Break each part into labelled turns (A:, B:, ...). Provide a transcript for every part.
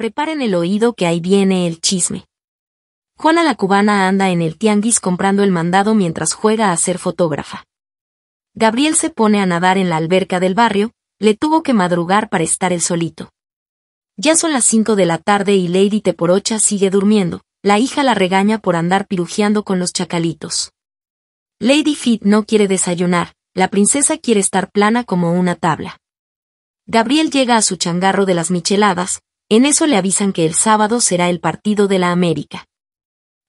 A: Preparen el oído que ahí viene el chisme. Juana la cubana anda en el tianguis comprando el mandado mientras juega a ser fotógrafa. Gabriel se pone a nadar en la alberca del barrio, le tuvo que madrugar para estar él solito. Ya son las cinco de la tarde y Lady Teporocha sigue durmiendo, la hija la regaña por andar pirujeando con los chacalitos. Lady Fit no quiere desayunar, la princesa quiere estar plana como una tabla. Gabriel llega a su changarro de las micheladas, en eso le avisan que el sábado será el partido de la América.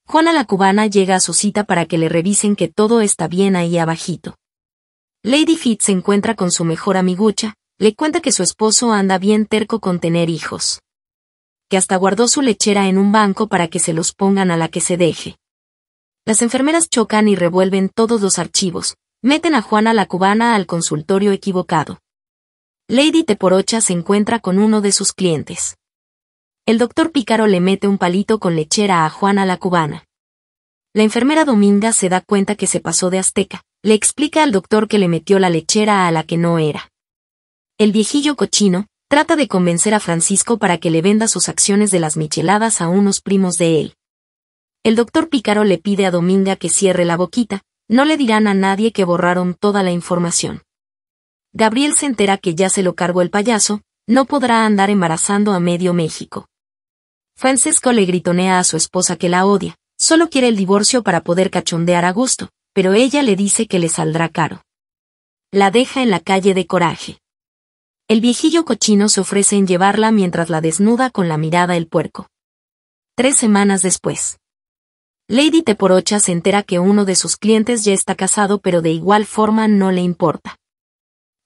A: Juana la cubana llega a su cita para que le revisen que todo está bien ahí abajito. Lady Fit se encuentra con su mejor amigucha, le cuenta que su esposo anda bien terco con tener hijos. Que hasta guardó su lechera en un banco para que se los pongan a la que se deje. Las enfermeras chocan y revuelven todos los archivos, meten a Juana la cubana al consultorio equivocado. Lady Teporocha se encuentra con uno de sus clientes. El doctor Pícaro le mete un palito con lechera a Juana la cubana. La enfermera Dominga se da cuenta que se pasó de azteca, le explica al doctor que le metió la lechera a la que no era. El viejillo cochino trata de convencer a Francisco para que le venda sus acciones de las micheladas a unos primos de él. El doctor Pícaro le pide a Dominga que cierre la boquita, no le dirán a nadie que borraron toda la información. Gabriel se entera que ya se lo cargó el payaso, no podrá andar embarazando a medio México. Francesco le gritonea a su esposa que la odia, solo quiere el divorcio para poder cachondear a gusto, pero ella le dice que le saldrá caro. La deja en la calle de coraje. El viejillo cochino se ofrece en llevarla mientras la desnuda con la mirada el puerco. Tres semanas después. Lady Teporocha se entera que uno de sus clientes ya está casado pero de igual forma no le importa.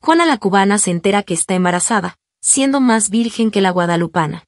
A: Juana la cubana se entera que está embarazada, siendo más virgen que la guadalupana.